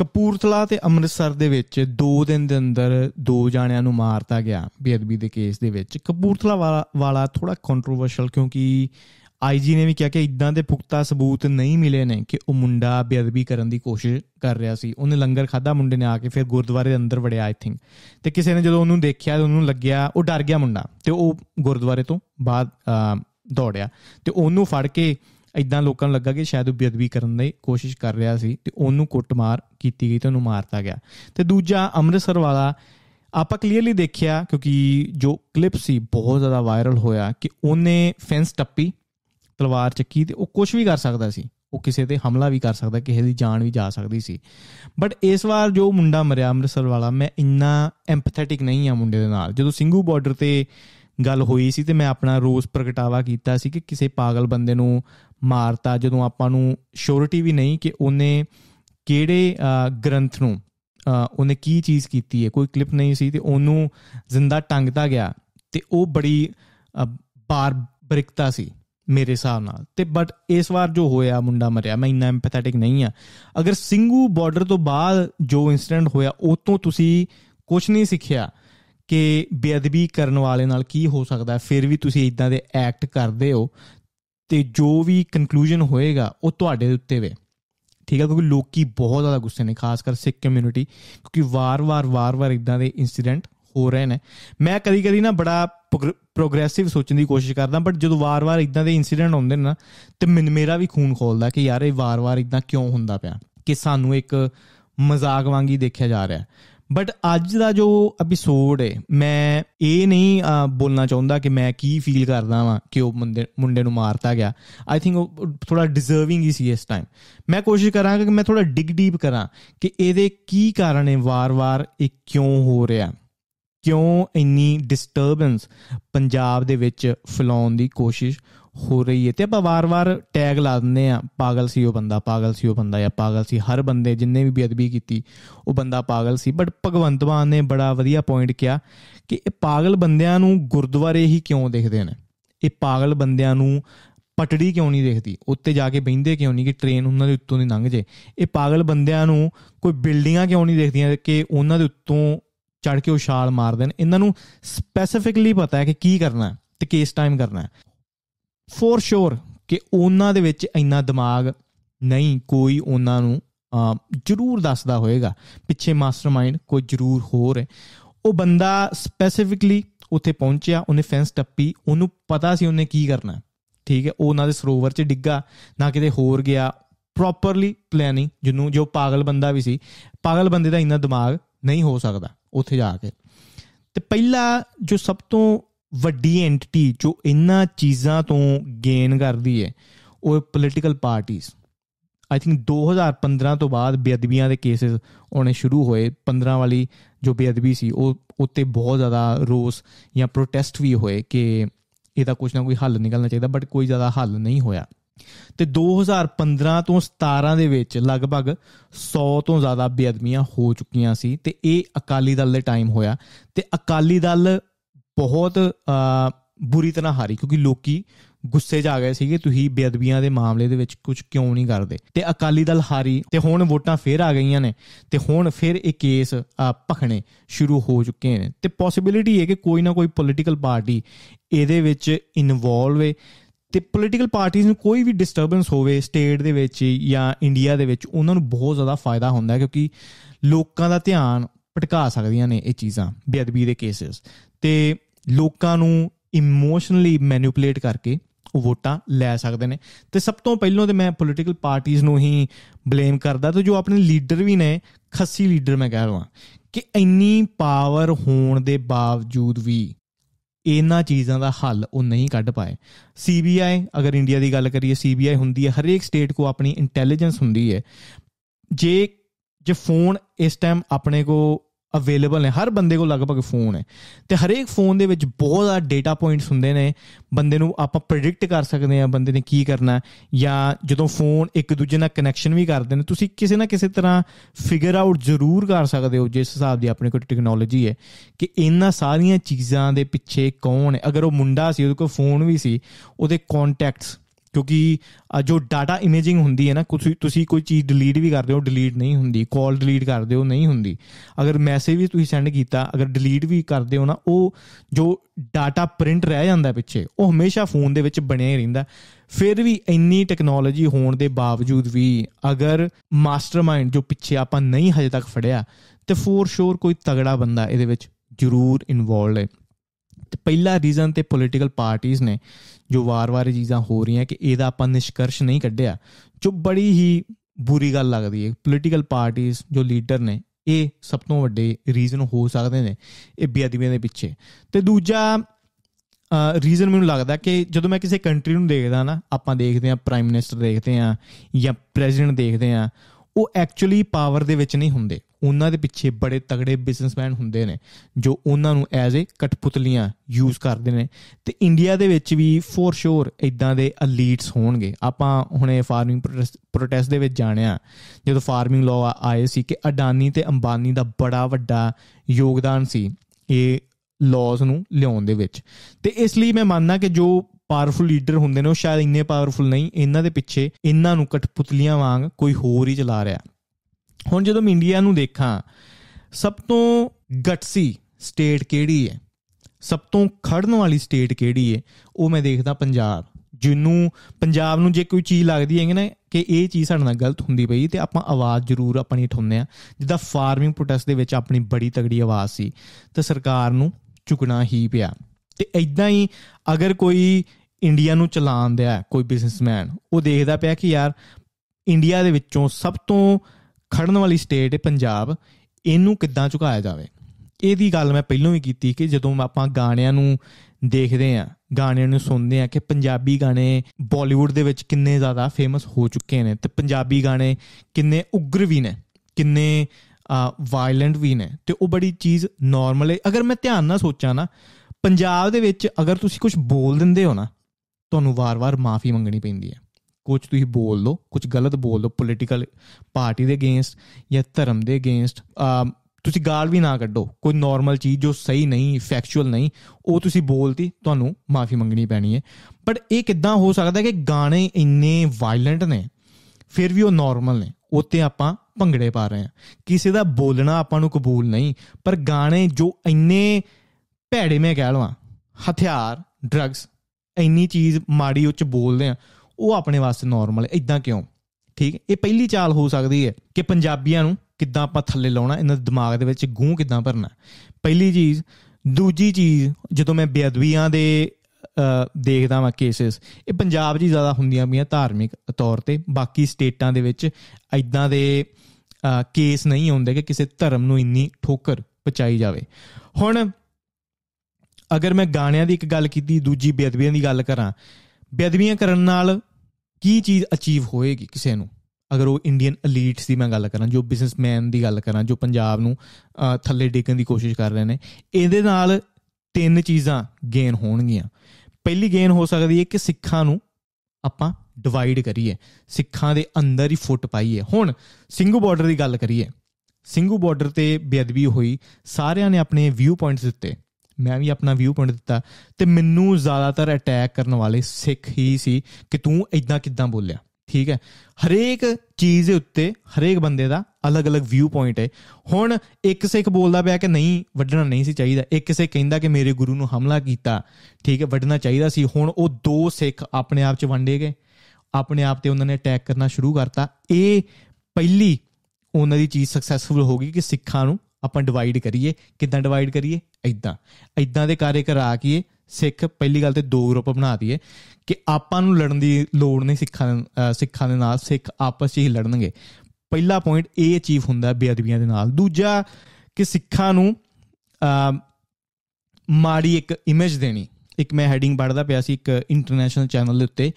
ਕਪੂਰਥਲਾ ਤੇ ਅੰਮ੍ਰਿਤਸਰ ਦੇ ਵਿੱਚ 2 ਦਿਨ ਦੇ ਅੰਦਰ ਦੋ ਜਾਣਿਆਂ ਨੂੰ ਮਾਰਤਾ ਗਿਆ ਬੇਅਦਬੀ ਦੇ ਕੇਸ ਦੇ ਵਿੱਚ ਕਪੂਰਥਲਾ ਵਾਲਾ ਥੋੜਾ ਕੰਟਰੋਵਰਸ਼ਲ ਕਿਉਂਕਿ ਆਈਜੀ ਨੇ ਵੀ ਕਿਹਾ ਕਿ ਇਦਾਂ ਦੇ ਪੁਖਤਾ ਸਬੂਤ ਨਹੀਂ ਮਿਲੇ ਨੇ ਕਿ ਉਹ ਮੁੰਡਾ ਬੇਅਦਬੀ ਕਰਨ ਦੀ ਕੋਸ਼ਿਸ਼ ਕਰ ਰਿਹਾ ਸੀ ਉਹਨੇ ਲੰਗਰ ਖਾਦਾ ਮੁੰਡੇ ਨੇ ਆ ਕੇ ਫਿਰ ਗੁਰਦੁਆਰੇ ਦੇ ਅੰਦਰ ਵੜਿਆ ਆਈ ਥਿੰਕ ਤੇ ਕਿਸੇ ਨੇ ਜਦੋਂ ਉਹਨੂੰ ਦੇਖਿਆ ਤੇ ਉਹਨੂੰ ਲੱਗਿਆ ਉਹ ਡਰ ਗਿਆ ਮੁੰਡਾ ਤੇ ਉਹ ਗੁਰਦੁਆਰੇ ਤੋਂ ਬਾਅਦ ਦੌੜਿਆ ਤੇ ਉਹਨੂੰ ਫੜ ਕੇ ਇਦਾਂ ਲੋਕਾਂ ਨੂੰ ਲੱਗਾ ਕਿ ਸ਼ਾਇਦ ਉਹ ਬੇਅਦਬੀ ਕਰਨ ਦੀ ਕੋਸ਼ਿਸ਼ ਕਰ ਰਿਹਾ ਸੀ ਤੇ ਉਹਨੂੰ ਕੁੱਟਮਾਰ ਕੀਤੀ ਗਈ ਤੇ ਉਹਨੂੰ ਮਾਰਤਾ ਗਿਆ ਤੇ ਦੂਜਾ ਅੰਮ੍ਰਿਤਸਰ ਵਾਲਾ ਆਪਾਂ ਕਲੀਅਰਲੀ ਦੇਖਿਆ ਕਿਉਂਕਿ ਜੋ ਕਲਿੱਪ ਸੀ ਬਹੁਤ ਜ਼ਿਆਦਾ ਵਾਇਰਲ ਹੋਇਆ ਕਿ ਉਹਨੇ ਫੈਂਸ ਟੱਪੀ ਤਲਵਾਰ ਚੱਕੀ ਤੇ ਉਹ ਕੁਝ ਵੀ ਕਰ ਸਕਦਾ ਸੀ ਉਹ ਕਿਸੇ ਤੇ ਹਮਲਾ ਵੀ ਕਰ ਸਕਦਾ ਕਿਸੇ ਦੀ ਜਾਨ ਵੀ ਜਾ ਸਕਦੀ ਸੀ ਬਟ ਇਸ ਵਾਰ ਜੋ ਮੁੰਡਾ ਮਰਿਆ ਅੰਮ੍ਰਿਤਸਰ ਵਾਲਾ ਮੈਂ ਇੰਨਾ ਐਮਪੈਥੈਟਿਕ ਨਹੀਂ ਆ ਮੁੰਡੇ ਦੇ ਨਾਲ ਜਦੋਂ ਸਿੰਘੂ ਬਾਰਡਰ ਤੇ ਗੱਲ ਹੋਈ ਸੀ ਤੇ ਮੈਂ ਆਪਣਾ ਰੋਸ ਪ੍ਰਗਟਾਵਾ ਕੀਤਾ ਸੀ ਕਿ ਕਿਸੇ ਪਾਗਲ ਬੰਦੇ ਨੂੰ ਮਾਰਤਾ ਜਦੋਂ ਆਪਾਂ ਨੂੰ ਸ਼ੋਰਟੀ ਵੀ ਨਹੀਂ ਕਿ ਉਹਨੇ ਕਿਹੜੇ ਗ੍ਰੰਥ ਨੂੰ ਉਹਨੇ ਕੀ ਚੀਜ਼ ਕੀਤੀ ਹੈ ਕੋਈ ਕਲਿੱਪ ਨਹੀਂ ਸੀ ਤੇ ਉਹਨੂੰ ਜ਼ਿੰਦਾ ਟੰਗਦਾ ਗਿਆ ਤੇ ਉਹ ਬੜੀ ਬਾਰਬਰਿਕਤਾ ਸੀ ਮੇਰੇ ਹਿਸਾਬ ਨਾਲ ਤੇ ਬਟ ਇਸ ਵਾਰ ਜੋ ਹੋਇਆ ਮੁੰਡਾ ਮਰਿਆ ਮੈਂ ਇੰਨਾ ਐਮਪੈਥੈਟਿਕ ਨਹੀਂ ਆ ਅਗਰ ਸਿੰਘੂ ਬਾਰਡਰ ਤੋਂ ਬਾਅਦ ਜੋ ਇਨਸੀਡੈਂਟ ਹੋਇਆ ਉਹ ਤੋਂ ਤੁਸੀਂ ਕੁਝ ਨਹੀਂ ਸਿੱਖਿਆ ਕਿ ਬੇਅਦਬੀ ਕਰਨ ਵਾਲੇ ਨਾਲ ਕੀ ਹੋ ਸਕਦਾ ਫਿਰ ਵੀ ਤੁਸੀਂ ਇਦਾਂ ਦੇ ਐਕਟ ਕਰਦੇ ਹੋ ਤੇ ਜੋ ਵੀ ਕਨਕਲੂਜਨ ਹੋਏਗਾ ਉਹ ਤੁਹਾਡੇ ਉੱਤੇ ਵੇ ਠੀਕ ਹੈ ਕਿਉਂਕਿ ਲੋਕੀ ਬਹੁਤ ਜ਼ਿਆਦਾ ਗੁੱਸੇ ਨੇ ਖਾਸ ਕਰ ਸਿੱਖ ਕਮਿਊਨਿਟੀ ਕਿਉਂਕਿ ਵਾਰ-ਵਾਰ ਵਾਰ-ਵਾਰ ਇਦਾਂ ਦੇ ਇਨਸੀਡੈਂਟ ਹੋ ਰਹੇ ਨੇ ਮੈਂ ਕਦੀ-ਕਦੀ ਨਾ ਬੜਾ ਪ੍ਰੋਗਰੈਸਿਵ ਸੋਚਣ ਦੀ ਕੋਸ਼ਿਸ਼ ਕਰਦਾ ਬਟ ਜਦੋਂ ਵਾਰ-ਵਾਰ ਇਦਾਂ ਦੇ ਇਨਸੀਡੈਂਟ ਹੁੰਦੇ ਨੇ ਨਾ ਤੇ ਮੇਰਾ ਵੀ ਖੂਨ ਖੋਲਦਾ ਕਿ ਯਾਰ ਇਹ ਵਾਰ-ਵਾਰ ਇਦਾਂ ਕਿਉਂ ਹੁੰਦਾ ਪਿਆ ਕਿ ਸਾਨੂੰ ਇੱਕ ਮਜ਼ਾਕ ਵਾਂਗੀ ਦੇਖਿਆ ਜਾ ਰਿਹਾ ਬਟ ਅੱਜ ਦਾ ਜੋ ਐਪੀਸੋਡ ਹੈ ਮੈਂ ਇਹ ਨਹੀਂ ਬੋਲਣਾ ਚਾਹੁੰਦਾ ਕਿ ਮੈਂ ਕੀ ਫੀਲ ਕਰਦਾ ਵਾਂ ਕਿ ਉਹ ਮੁੰਡੇ ਮੁੰਡੇ ਨੂੰ ਮਾਰਤਾ ਗਿਆ ਆਈ ਥਿੰਕ ਉਹ ਥੋੜਾ ਡਿਸਰਵਿੰਗ ਹੀ ਸੀ ਇਸ ਟਾਈਮ ਮੈਂ ਕੋਸ਼ਿਸ਼ ਕਰਾਂਗਾ ਕਿ ਮੈਂ ਥੋੜਾ ਡਿਗ ਡੀਪ ਕਰਾਂ ਕਿ ਇਹਦੇ ਕੀ ਕਾਰਨ ਹੈ ਵਾਰ-ਵਾਰ ਇਹ ਕਿਉਂ ਹੋ ਰਿਹਾ ਕਿਉਂ ਇੰਨੀ ਡਿਸਟਰਬੈਂਸ ਪੰਜਾਬ ਦੇ ਵਿੱਚ ਫਲਾਉਣ ਦੀ ਕੋਸ਼ਿਸ਼ ਹੋ ਰਹੀ ਹੈ ਤੇ ਆਪਾਂ ਵਾਰ-ਵਾਰ ਟੈਗ ਲਾ ਦਿੰਦੇ ਆ ਪਾਗਲ ਸੀ ਉਹ ਬੰਦਾ ਪਾਗਲ ਸੀ ਉਹ ਬੰਦਾ ਜਾਂ ਪਾਗਲ ਸੀ ਹਰ ਬੰਦੇ ਜਿੰਨੇ ਵੀ ਬੇਅਦਬੀ ਕੀਤੀ ਉਹ ਬੰਦਾ ਪਾਗਲ ਸੀ ਬਟ ਭਗਵੰਤ ਮਾਨ ਨੇ ਬੜਾ ਵਧੀਆ ਪੁਆਇੰਟ ਕਿਹਾ ਕਿ ਇਹ ਪਾਗਲ ਬੰਦਿਆਂ ਨੂੰ ਗੁਰਦੁਆਰੇ ਹੀ ਕਿਉਂ ਦੇਖਦੇ ਨੇ ਇਹ ਪਾਗਲ ਬੰਦਿਆਂ ਨੂੰ ਪਟੜੀ ਕਿਉਂ ਨਹੀਂ ਦੇਖਦੀ ਉੱਤੇ ਜਾ ਕੇ ਬੈਂਦੇ ਕਿਉਂ ਨਹੀਂ ਕਿ ਟ੍ਰੇਨ ਉਹਨਾਂ ਦੇ ਉੱਤੋਂ ਦੀ ਲੰਘ ਜੇ ਇਹ ਪਾਗਲ ਬੰਦਿਆਂ ਨੂੰ ਕੋਈ ਬਿਲਡਿੰਗਾਂ ਕਿਉਂ ਨਹੀਂ ਦੇਖਦੀਆਂ ਕਿ ਉਹਨਾਂ ਦੇ ਉੱਤੋਂ ਚੜ ਕੇ ਉਹ ਛਾਲ ਮਾਰ ਦੇਣ ਇਹਨਾਂ ਨੂੰ ਸਪੈਸੀਫਿਕਲੀ ਪਤਾ ਹੈ ਕਿ ਕੀ ਕਰਨਾ ਤੇ ਕਿਸ ਟਾਈਮ ਕਰਨਾ ਫੋਰ ਸ਼ੋਰ ਕਿ ਉਹਨਾਂ ਦੇ ਵਿੱਚ ਇੰਨਾ ਦਿਮਾਗ ਨਹੀਂ ਕੋਈ ਉਹਨਾਂ ਨੂੰ ਜ਼ਰੂਰ ਦੱਸਦਾ ਹੋਵੇਗਾ ਪਿੱਛੇ ਮਾਸਟਰਮਾਈਂਡ ਕੋਈ ਜ਼ਰੂਰ ਹੋਰ ਹੈ ਉਹ ਬੰਦਾ ਸਪੈਸੀਫਿਕਲੀ ਉੱਥੇ ਪਹੁੰਚਿਆ ਉਹਨੇ ਫੈਂਸ ਟੱਪੀ ਉਹਨੂੰ ਪਤਾ ਸੀ ਉਹਨੇ ਕੀ ਕਰਨਾ ਠੀਕ ਹੈ ਉਹ ਉਹਨਾਂ ਦੇ ਸਰੋਵਰ 'ਚ ਡਿੱਗਾ ਨਾ ਕਿਤੇ ਹੋਰ ਗਿਆ ਪ੍ਰੋਪਰਲੀ ਪਲੈਨਿੰਗ ਜਿਹਨੂੰ ਜੋ ਪਾਗਲ ਬੰਦਾ ਵੀ ਸੀ ਪਾਗਲ ਬੰਦੇ ਦਾ ਇੰਨਾ ਦਿਮਾਗ ਨਹੀਂ ਹੋ ਸਕਦਾ ਉੱਥੇ ਜਾ ਕੇ ਤੇ ਪਹਿਲਾ ਜੋ ਸਭ ਤੋਂ ਵੱਡੀ ਐਂਟੀਟੀ ਜੋ ਇਨ੍ਹਾਂ ਚੀਜ਼ਾਂ ਤੋਂ ਗੇਨ ਕਰਦੀ ਹੈ ਉਹ ਪੋਲੀਟੀਕਲ ਪਾਰਟੀਆਂ ਆਈ ਥਿੰਕ 2015 ਤੋਂ ਬਾਅਦ ਬੇਅਦਬੀਆਂ ਦੇ ਕੇਸਸ ਹੋਣੇ ਸ਼ੁਰੂ ਹੋਏ 15 ਵਾਲੀ ਜੋ ਬੇਅਦਬੀ ਸੀ ਉਹ ਉੱਤੇ ਬਹੁਤ ਜ਼ਿਆਦਾ ਰੋਸ ਜਾਂ ਪ੍ਰੋਟੈਸਟ ਵੀ ਹੋਏ ਕਿ ਇਹਦਾ ਕੁਝ ਨਾ ਕੋਈ ਹੱਲ ਨਿਕਲਣਾ ਚਾਹੀਦਾ ਬਟ ਕੋਈ ਜ਼ਿਆਦਾ ਹੱਲ ਨਹੀਂ ਹੋਇਆ ਤੇ 2015 ਤੋਂ 17 ਦੇ ਵਿੱਚ ਲਗਭਗ 100 ਤੋਂ ਜ਼ਿਆਦਾ ਬੇਅਦਬੀਆਂ ਹੋ ਚੁੱਕੀਆਂ ਸੀ ਤੇ ਇਹ ਅਕਾਲੀ ਦਲ ਦੇ ਟਾਈਮ ਹੋਇਆ ਤੇ ਅਕਾਲੀ ਦਲ ਬਹੁਤ ਬੁਰੀ ਤਰ੍ਹਾਂ ਹਾਰੀ ਕਿਉਂਕਿ ਲੋਕੀ ਗੁੱਸੇ 'ਚ ਆ ਗਏ ਸੀਗੇ ਤੁਸੀਂ ਬੇਅਦਬੀਆਂ ਦੇ ਮਾਮਲੇ ਦੇ ਵਿੱਚ ਕੁਝ ਕਿਉਂ ਨਹੀਂ ਕਰਦੇ ਤੇ ਅਕਾਲੀ ਦਲ ਹਾਰੀ ਤੇ ਹੁਣ ਵੋਟਾਂ ਫੇਰ ਆ ਗਈਆਂ ਨੇ ਤੇ ਹੁਣ ਫੇਰ ਇਹ ਕੇਸ ਭਖਣੇ ਸ਼ੁਰੂ ਹੋ ਚੁੱਕੇ ਨੇ ਤੇ ਪੋਸਿਬਿਲਿਟੀ ਹੈ ਕਿ ਕੋਈ ਨਾ ਕੋਈ ਪੋਲੀਟੀਕਲ ਪਾਰਟੀ ਇਹਦੇ ਵਿੱਚ ਇਨਵੋਲਵ ਹੈ ਤੇ ਪੋਲੀਟੀਕਲ ਪਾਰਟੀਆਂ ਨੂੰ ਕੋਈ ਵੀ ਡਿਸਟਰਬੈਂਸ ਹੋਵੇ ਸਟੇਟ ਦੇ ਵਿੱਚ ਜਾਂ ਇੰਡੀਆ ਦੇ ਵਿੱਚ ਉਹਨਾਂ ਨੂੰ ਬਹੁਤ ਜ਼ਿਆਦਾ ਫਾਇਦਾ ਹੁੰਦਾ ਹੈ ਕਿਉਂਕਿ ਲੋਕਾਂ ਦਾ ਧਿਆਨ ਭਟਕਾ ਸਕਦੀਆਂ ਨੇ ਇਹ ਚੀਜ਼ਾਂ ਬੇਅਦਬੀ ਦੇ ਕੇਸਸ ਤੇ ਲੋਕਾਂ ਨੂੰ ਇਮੋਸ਼ਨਲੀ ਮੈਨੀਪੂਲੇਟ ਕਰਕੇ ਉਹ ਵੋਟਾਂ ਲੈ ਸਕਦੇ ਨੇ ਤੇ ਸਭ ਤੋਂ ਪਹਿਲਾਂ ਤੇ ਮੈਂ ਪੋਲੀਟੀਕਲ ਪਾਰਟੀਆਂ ਨੂੰ ਹੀ ਬਲੇਮ ਕਰਦਾ ਤੇ ਜੋ ਆਪਣੇ ਲੀਡਰ ਵੀ ਨੇ ਖੱਸੀ ਲੀਡਰ ਮੈਂ ਕਹਿ ਰਹਾ ਕਿ ਇੰਨੀ ਪਾਵਰ ਹੋਣ ਦੇ ਬਾਵਜੂਦ ਵੀ ਇਹਨਾਂ ਚੀਜ਼ਾਂ ਦਾ ਹੱਲ ਉਹ ਨਹੀਂ ਕੱਢ ਪਾਏ ਸੀਬੀਆਈ ਅਗਰ ਇੰਡੀਆ ਦੀ ਗੱਲ ਕਰੀਏ ਸੀਬੀਆਈ ਹੁੰਦੀ ਹੈ ਹਰੇਕ ਸਟੇਟ ਕੋ ਆਪਣੀ ਇੰਟੈਲੀਜੈਂਸ ਹੁੰਦੀ ਹੈ ਜੇ ਜੇ ਫੋਨ ਇਸ ਟਾਈਮ ਆਪਣੇ ਕੋ ਅਵੇਲੇਬਲ ਨੇ ਹਰ ਬੰਦੇ ਕੋਲ ਲਗਭਗ ਫੋਨ ਹੈ ਤੇ ਹਰੇਕ ਫੋਨ ਦੇ ਵਿੱਚ ਬਹੁਤ ਆ ਡਾਟਾ ਪੁਆਇੰਟਸ ਹੁੰਦੇ ਨੇ ਬੰਦੇ ਨੂੰ ਆਪਾਂ ਪ੍ਰੈਡਿਕਟ ਕਰ ਸਕਦੇ ਆ ਬੰਦੇ ਨੇ ਕੀ ਕਰਨਾ ਜਾਂ ਜਦੋਂ ਫੋਨ ਇੱਕ ਦੂਜੇ ਨਾਲ ਕਨੈਕਸ਼ਨ ਵੀ ਕਰਦੇ ਨੇ ਤੁਸੀਂ ਕਿਸੇ ਨਾ ਕਿਸੇ ਤਰ੍ਹਾਂ ਫਿਗਰ ਆਊਟ ਜ਼ਰੂਰ ਕਰ ਸਕਦੇ ਹੋ ਜਿਸ ਹਿਸਾਬ ਦੀ ਆਪਣੇ ਕੋਲ ਟੈਕਨੋਲੋਜੀ ਹੈ ਕਿ ਇਹਨਾਂ ਸਾਰੀਆਂ ਚੀਜ਼ਾਂ ਦੇ ਪਿੱਛੇ ਕੌਣ ਹੈ ਅਗਰ ਉਹ ਮੁੰਡਾ ਸੀ ਉਹਦੇ ਕੋਲ ਫੋਨ ਵੀ ਸੀ ਉਹਦੇ ਕੰਟੈਕਟਸ ਕਿਉਂਕਿ ਜੋ ਡਾਟਾ ਇਮੇਜਿੰਗ ਹੁੰਦੀ ਹੈ ਨਾ ਕੁਝ ਤੁਸੀਂ ਕੋਈ ਚੀਜ਼ ਡਿਲੀਟ ਵੀ ਕਰਦੇ ਹੋ ਡਿਲੀਟ ਨਹੀਂ ਹੁੰਦੀ ਕਾਲ ਡਿਲੀਟ ਕਰਦੇ ਹੋ ਨਹੀਂ ਹੁੰਦੀ ਅਗਰ ਮੈਸੇਜ ਵੀ ਤੁਸੀਂ ਸੈਂਡ ਕੀਤਾ ਅਗਰ ਡਿਲੀਟ ਵੀ ਕਰਦੇ ਹੋ ਨਾ ਉਹ ਜੋ ਡਾਟਾ ਪ੍ਰਿੰਟ ਰਹਿ ਜਾਂਦਾ ਪਿੱਛੇ ਉਹ ਹਮੇਸ਼ਾ ਫੋਨ ਦੇ ਵਿੱਚ ਬਣਿਆ ਹੀ ਰਹਿੰਦਾ ਫਿਰ ਵੀ ਇੰਨੀ ਟੈਕਨੋਲੋਜੀ ਹੋਣ ਦੇ ਬਾਵਜੂਦ ਵੀ ਅਗਰ ਮਾਸਟਰਮਾਈਂਡ ਜੋ ਪਿੱਛੇ ਆਪਾਂ ਨਹੀਂ ਹਜੇ ਤੱਕ ਫੜਿਆ ਤੇ ਫੋਰ ਸ਼ੋਰ ਕੋਈ ਤਗੜਾ ਬੰਦਾ ਇਹਦੇ ਵਿੱਚ ਜ਼ਰੂਰ ਇਨਵੋਲਡ ਹੈ ਤੇ ਪਹਿਲਾ ਰੀਜ਼ਨ ਤੇ ਪੋਲਿਟੀਕਲ ਪਾਰਟੀਆਂ ਨੇ ਜੋ ਵਾਰ-ਵਾਰ ਇਹ ਚੀਜ਼ਾਂ ਹੋ ਰਹੀਆਂ ਕਿ ਇਹਦਾ ਆਪਾਂ ਨਿਸ਼ਕਰਸ਼ ਨਹੀਂ ਕੱਢਿਆ ਜੋ ਬੜੀ ਹੀ ਬੁਰੀ ਗੱਲ ਲੱਗਦੀ ਹੈ ਪੋਲੀਟੀਕਲ ਪਾਰਟੀਆਂ ਜੋ ਲੀਡਰ ਨੇ ਇਹ ਸਭ ਤੋਂ ਵੱਡੇ ਰੀਜ਼ਨ ਹੋ ਸਕਦੇ ਨੇ ਇਹ ਬੇਅਦਬੀਆਂ ਦੇ ਪਿੱਛੇ ਤੇ ਦੂਜਾ ਰੀਜ਼ਨ ਮੈਨੂੰ ਲੱਗਦਾ ਕਿ ਜਦੋਂ ਮੈਂ ਕਿਸੇ ਕੰਟਰੀ ਨੂੰ ਦੇਖਦਾ ਨਾ ਆਪਾਂ ਦੇਖਦੇ ਆ ਪ੍ਰਾਈਮ ਮਿਨਿਸਟਰ ਦੇਖਦੇ ਆ ਜਾਂ ਪ੍ਰੈਜ਼ੀਡੈਂਟ ਦੇਖਦੇ ਆ ਉਹ ਐਕਚੁਅਲੀ ਪਾਵਰ ਦੇ ਵਿੱਚ ਨਹੀਂ ਹੁੰਦੇ ਉਹਨਾਂ ਦੇ ਪਿੱਛੇ ਬੜੇ ਤਗੜੇ ਬਿਜ਼ਨਸਮੈਨ ਹੁੰਦੇ ਨੇ ਜੋ ਉਹਨਾਂ ਨੂੰ ਐਜ਼ ਅ ਕਟਪੁਤਲੀਆਂ ਯੂਜ਼ ਕਰਦੇ ਨੇ ਤੇ ਇੰਡੀਆ ਦੇ ਵਿੱਚ ਵੀ ਫੋਰ ਸ਼ੋਰ ਇਦਾਂ ਦੇ ਅਲੀਟਸ ਹੋਣਗੇ ਆਪਾਂ ਹੁਣੇ ਫਾਰਮਿੰਗ ਪ੍ਰੋਟੈਸਟ ਦੇ ਵਿੱਚ ਜਾਣਿਆ ਜਦੋਂ ਫਾਰਮਿੰਗ ਲਾਅ ਆਏ ਸੀ ਕਿ ਅਡਾਨੀ ਤੇ ਅੰਬਾਨੀ ਦਾ ਬੜਾ ਵੱਡਾ ਯੋਗਦਾਨ ਸੀ ਇਹ ਲਾਜ਼ ਨੂੰ ਲਿਆਉਣ ਦੇ ਵਿੱਚ ਤੇ ਇਸ ਲਈ ਮੈਂ ਮੰਨਦਾ ਕਿ ਜੋ ਪਾਵਰਫੁਲ ਲੀਡਰ ਹੁੰਦੇ ਨੇ ਉਹ ਸ਼ਾਇਦ ਇੰਨੇ ਪਾਵਰਫੁਲ ਨਹੀਂ ਇਹਨਾਂ ਦੇ ਪਿੱਛੇ ਇਹਨਾਂ ਨੂੰ ਕਟਪੁਤਲੀਆਂ ਵਾਂਗ ਕੋਈ ਹੋਰ ਹੀ ਚਲਾ ਰਿਹਾ ਹੁਣ ਜਦੋਂ ਮੈਂ ਇੰਡੀਆ ਨੂੰ ਦੇਖਾਂ ਸਭ ਤੋਂ ਗਟਸੀ ਸਟੇਟ ਕਿਹੜੀ ਹੈ ਸਭ ਤੋਂ ਖੜਨ ਵਾਲੀ ਸਟੇਟ ਕਿਹੜੀ ਹੈ ਉਹ ਮੈਂ ਦੇਖਦਾ ਪੰਜਾਬ ਜਿਹਨੂੰ ਪੰਜਾਬ ਨੂੰ ਜੇ ਕੋਈ ਚੀਜ਼ ਲੱਗਦੀ ਹੈ ਨਾ ਕਿ ਇਹ ਚੀਜ਼ ਸਾਡੇ ਨਾਲ ਗਲਤ ਹੁੰਦੀ ਪਈ ਤੇ ਆਪਾਂ ਆਵਾਜ਼ ਜ਼ਰੂਰ ਆਪਣੀ ਉਠਾਉਂਦੇ ਆ ਜਿੱਦਾਂ ਫਾਰਮਿੰਗ ਪ੍ਰੋਟੈਸਟ ਦੇ ਵਿੱਚ ਆਪਣੀ ਬੜੀ ਤਗੜੀ ਆਵਾਜ਼ ਸੀ ਤੇ ਸਰਕਾਰ ਨੂੰ ਝੁਕਣਾ ਹੀ ਪਿਆ ਤੇ ਇਦਾਂ ਹੀ ਅਗਰ ਕੋਈ ਇੰਡੀਆ ਨੂੰ ਚਲਾਉਂਦਾ ਹੈ ਕੋਈ ਬਿਜ਼ਨਸਮੈਨ ਉਹ ਦੇਖਦਾ ਪਿਆ ਕਿ ਯਾਰ ਇੰਡੀਆ ਦੇ ਵਿੱਚੋਂ ਸਭ ਤੋਂ ਖੜਨ ਵਾਲੀ ਸਟੇਟ ਹੈ ਪੰਜਾਬ ਇਹਨੂੰ ਕਿੱਦਾਂ ਝੁਕਾਇਆ ਜਾਵੇ ਇਹਦੀ ਗੱਲ ਮੈਂ ਪਹਿਲਾਂ ਵੀ ਕੀਤੀ ਕਿ ਜਦੋਂ ਆਪਾਂ ਗਾਣਿਆਂ ਨੂੰ ਦੇਖਦੇ ਆ ਗਾਣਿਆਂ ਨੂੰ ਸੁਣਦੇ ਆ ਕਿ ਪੰਜਾਬੀ ਗਾਣੇ ਬਾਲੀਵੁੱਡ ਦੇ ਵਿੱਚ ਕਿੰਨੇ ਜ਼ਿਆਦਾ ਫੇਮਸ ਹੋ ਚੁੱਕੇ ਨੇ ਤੇ ਪੰਜਾਬੀ ਗਾਣੇ ਕਿੰਨੇ ਉਗਰ ਵੀ ਨੇ ਕਿੰਨੇ ਵਾਇਲੈਂਟ ਵੀ ਨੇ ਤੇ ਉਹ ਬੜੀ ਚੀਜ਼ ਨਾਰਮਲ ਹੈ ਅਗਰ ਮੈਂ ਧਿਆਨ ਨਾਲ ਸੋਚਾਂ ਨਾ ਪੰਜਾਬ ਦੇ ਵਿੱਚ ਅਗਰ ਤੁਸੀਂ ਕੁਝ ਬੋਲ ਦਿੰਦੇ ਹੋ ਨਾ ਤੁਹਾਨੂੰ ਵਾਰ-ਵਾਰ ਮਾਫੀ ਮੰਗਣੀ ਪੈਂਦੀ ਹੈ ਕੁਝ ਤੁਸੀਂ ਬੋਲ ਲਓ ਕੁਝ ਗਲਤ ਬੋਲ ਲਓ ਪੋਲੀਟੀਕਲ ਪਾਰਟੀ ਦੇ ਅਗੇਂਸਟ ਜਾਂ ਧਰਮ ਦੇ ਅਗੇਂਸਟ ਤੁਸੀਂ ਗਾਲ ਵੀ ਨਾ ਕੱਢੋ ਕੋਈ ਨਾਰਮਲ ਚੀਜ਼ ਜੋ ਸਹੀ ਨਹੀਂ ਫੈਕਚੁਅਲ ਨਹੀਂ ਉਹ ਤੁਸੀਂ ਬੋਲਤੀ ਤੁਹਾਨੂੰ ਮਾਫੀ ਮੰਗਣੀ ਪੈਣੀ ਹੈ ਬਟ ਇਹ ਕਿਦਾਂ ਹੋ ਸਕਦਾ ਕਿ ਗਾਣੇ ਇੰਨੇ ਵਾਇਲੈਂਟ ਨੇ ਫਿਰ ਵੀ ਉਹ ਨਾਰਮਲ ਨੇ ਉੱਤੇ ਆਪਾਂ ਭੰਗੜੇ ਪਾ ਰਹੇ ਹਾਂ ਕਿਸੇ ਦਾ ਬੋਲਣਾ ਆਪਾਂ ਨੂੰ ਕਬੂਲ ਨਹੀਂ ਪਰ ਗਾਣੇ ਜੋ ਇੰਨੇ ਭੈੜੇ ਮੈਂ ਕਹਿ ਲਵਾਂ ਹਥਿਆਰ ਡਰੱਗਸ ਇੰਨੀ ਚੀਜ਼ ਮਾੜੀ ਉੱਚ ਬੋਲਦੇ ਆ ਉਹ ਆਪਣੇ ਵਾਸਤੇ ਨਾਰਮਲ ਹੈ ਇਦਾਂ ਕਿਉਂ ਠੀਕ ਇਹ ਪਹਿਲੀ ਚਾਲ ਹੋ ਸਕਦੀ ਹੈ ਕਿ ਪੰਜਾਬੀਆਂ ਨੂੰ ਕਿੱਦਾਂ ਆਪਾਂ ਥੱਲੇ ਲਾਉਣਾ ਇਹਨਾਂ ਦੇ ਦਿਮਾਗ ਦੇ ਵਿੱਚ ਗੂੰ ਕਿੱਦਾਂ ਭਰਨਾ ਪਹਿਲੀ ਚੀਜ਼ ਦੂਜੀ ਚੀਜ਼ ਜਦੋਂ ਮੈਂ ਬੇਅਦਬੀਆਂ ਦੇ ਦੇਖਦਾ ਵਾਂ ਕੇਸਸ ਇਹ ਪੰਜਾਬ 'ਚ ਜ਼ਿਆਦਾ ਹੁੰਦੀਆਂ ਪਈਆਂ ਧਾਰਮਿਕ ਤੌਰ ਤੇ ਬਾਕੀ ਸਟੇਟਾਂ ਦੇ ਵਿੱਚ ਐਦਾਂ ਦੇ ਕੇਸ ਨਹੀਂ ਹੁੰਦੇ ਕਿ ਕਿਸੇ ਧਰਮ ਨੂੰ ਇੰਨੀ ਠੋਕਰ ਪਚਾਈ ਜਾਵੇ ਹੁਣ ਅਗਰ ਮੈਂ ਗਾਣਿਆਂ ਦੀ ਇੱਕ ਗੱਲ ਕੀਤੀ ਦੂਜੀ ਬੇਅਦਬੀਆਂ ਦੀ ਗੱਲ ਕਰਾਂ ਬੇਅਦਬੀਆਂ ਕਰਨ ਨਾਲ ਕੀ ਚੀਜ਼ ਅਚੀਵ ਹੋਏਗੀ ਕਿਸੇ ਨੂੰ ਅਗਰ ਉਹ ਇੰਡੀਅਨ 엘ੀਟਸ ਦੀ ਮੈਂ ਗੱਲ ਕਰਾਂ ਜੋ ਬਿਜ਼ਨਸਮੈਨ ਦੀ ਗੱਲ ਕਰਾਂ ਜੋ ਪੰਜਾਬ ਨੂੰ ਥੱਲੇ ਡੇਕਣ ਦੀ ਕੋਸ਼ਿਸ਼ ਕਰ ਰਹੇ ਨੇ ਇਹਦੇ ਨਾਲ ਤਿੰਨ ਚੀਜ਼ਾਂ ਗੇਨ ਹੋਣਗੀਆਂ ਪਹਿਲੀ ਗੇਨ ਹੋ ਸਕਦੀ ਹੈ ਕਿ ਸਿੱਖਾਂ ਨੂੰ ਆਪਾਂ ਡਿਵਾਈਡ ਕਰੀਏ ਸਿੱਖਾਂ ਦੇ ਅੰਦਰ ਹੀ ਫੁੱਟ ਪਾਈਏ ਹੁਣ ਸਿੰਘੂ ਬਾਰਡਰ ਦੀ ਗੱਲ ਕਰੀਏ ਸਿੰਘੂ ਬਾਰਡਰ ਤੇ ਬੇਅਦਬੀ ਹੋਈ ਸਾਰਿਆਂ ਨੇ ਆਪਣੇ ਵਿਊ ਪੁਆਇੰਟਸ ਦਿੱਤੇ ਮੈਂ ਵੀ ਆਪਣਾ ਵਿਊ ਪੁਆਇੰਟ ਦਿੱਤਾ ਤੇ ਮੈਨੂੰ ਜ਼ਿਆਦਾਤਰ ਅਟੈਕ ਕਰਨ ਵਾਲੇ ਸਿੱਖ ਹੀ ਸੀ ਕਿ ਤੂੰ ਇਦਾਂ ਕਿਦਾਂ ਬੋਲਿਆ ਠੀਕ ਹੈ ਹਰੇਕ ਚੀਜ਼ ਦੇ ਉੱਤੇ ਹਰੇਕ ਬੰਦੇ ਦਾ ਅਲੱਗ-ਅਲੱਗ ਵਿਊ ਪੁਆਇੰਟ ਹੈ ਹੁਣ ਇੱਕ ਸਿੱਖ ਬੋਲਦਾ ਪਿਆ ਕਿ ਨਹੀਂ ਵੱਢਣਾ ਨਹੀਂ ਸੀ ਚਾਹੀਦਾ ਇੱਕ ਕਿਸੇ ਕਹਿੰਦਾ ਕਿ ਮੇਰੇ ਗੁਰੂ ਨੂੰ ਹਮਲਾ ਕੀਤਾ ਠੀਕ ਹੈ ਵੱਢਣਾ ਚਾਹੀਦਾ ਸੀ ਹੁਣ ਉਹ ਦੋ ਸਿੱਖ ਆਪਣੇ ਆਪ 'ਚ ਵੰਡੇ ਗਏ ਆਪਣੇ ਆਪ ਤੇ ਉਹਨਾਂ ਨੇ ਅਟੈਕ ਕਰਨਾ ਸ਼ੁਰੂ ਕਰਤਾ ਇਹ ਪਹਿਲੀ ਉਹਨਾਂ ਦੀ ਚੀਜ਼ ਸਕਸੈਸਫੁਲ ਹੋ ਗਈ ਕਿ ਸਿੱਖਾਂ ਨੂੰ ਆਪਾਂ ਡਿਵਾਈਡ ਕਰੀਏ ਕਿਦਾਂ ਡਿਵਾਈਡ ਕਰੀਏ ਐਦਾਂ ਐਦਾਂ ਦੇ ਕਾਰੇ ਕਰਾ ਕੇ ਸਿੱਖ ਪਹਿਲੀ ਗੱਲ ਤੇ ਦੋ ਗਰੁੱਪ ਬਣਾ ਦਈਏ ਕਿ ਆਪਾਂ ਨੂੰ ਲੜਨ ਦੀ ਲੋੜ ਨਹੀਂ ਸਿੱਖਾਂ ਸਿੱਖਾਂ ਦੇ ਨਾਲ ਸਿੱਖ ਆਪਸ ਵਿੱਚ ਹੀ ਲੜਨਗੇ ਪਹਿਲਾ ਪੁਆਇੰਟ ਇਹ ਅਚੀਵ ਹੁੰਦਾ ਬੇਅਦਬੀਆਂ ਦੇ ਨਾਲ ਦੂਜਾ ਕਿ ਸਿੱਖਾਂ ਨੂੰ ਮਾੜੀ ਇੱਕ ਇਮੇਜ ਦੇਣੀ ਇੱਕ ਮੈਂ ਹੈਡਿੰਗ ਪੜਦਾ ਪਿਆ ਸੀ ਇੱਕ ਇੰਟਰਨੈਸ਼ਨਲ ਚੈਨਲ ਦੇ ਉੱਤੇ